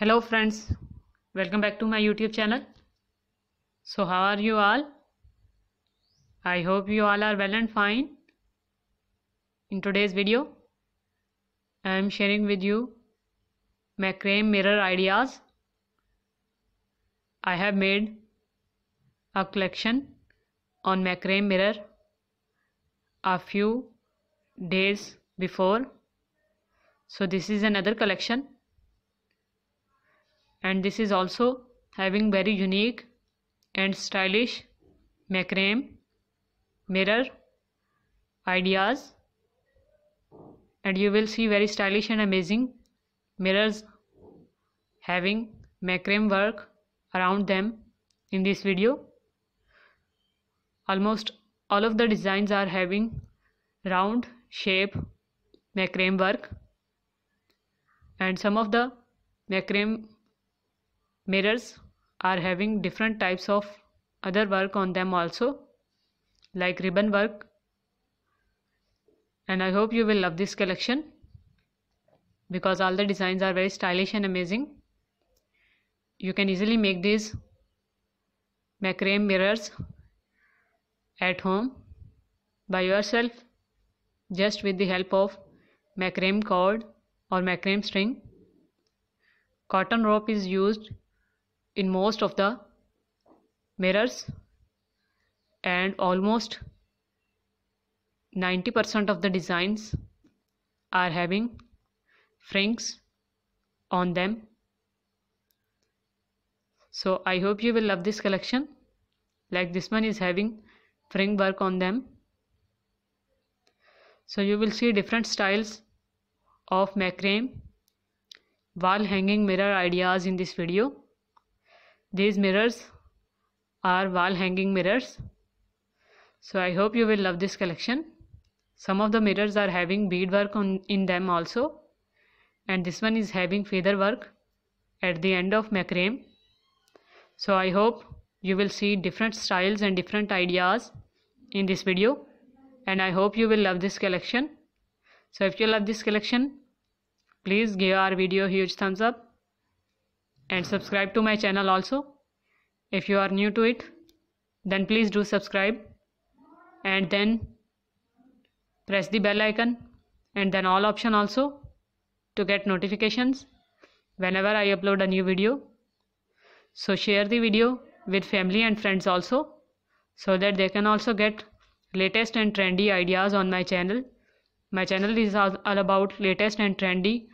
hello friends welcome back to my youtube channel so how are you all i hope you all are well and fine in today's video i am sharing with you my crane mirror ideas i have made a collection on my crane mirror a few days before so this is another collection and this is also having very unique and stylish macrame mirror ideas and you will see very stylish and amazing mirrors having macrame work around them in this video almost all of the designs are having round shape macrame work and some of the macrame mirrors are having different types of other work on them also like ribbon work and I hope you will love this collection because all the designs are very stylish and amazing you can easily make these macrame mirrors at home by yourself just with the help of macrame cord or macrame string cotton rope is used in most of the mirrors and almost 90% of the designs are having fringes on them so i hope you will love this collection like this one is having fringe work on them so you will see different styles of macrame wall hanging mirror ideas in this video these mirrors are wall hanging mirrors. So I hope you will love this collection. Some of the mirrors are having bead work on, in them also. And this one is having feather work at the end of macrame. So I hope you will see different styles and different ideas in this video. And I hope you will love this collection. So if you love this collection, please give our video huge thumbs up and subscribe to my channel also if you are new to it then please do subscribe and then press the bell icon and then all option also to get notifications whenever I upload a new video. So share the video with family and friends also so that they can also get latest and trendy ideas on my channel. My channel is all about latest and trendy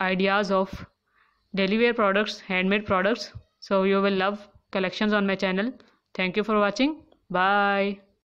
ideas of dailyware products handmade products so you will love collections on my channel thank you for watching bye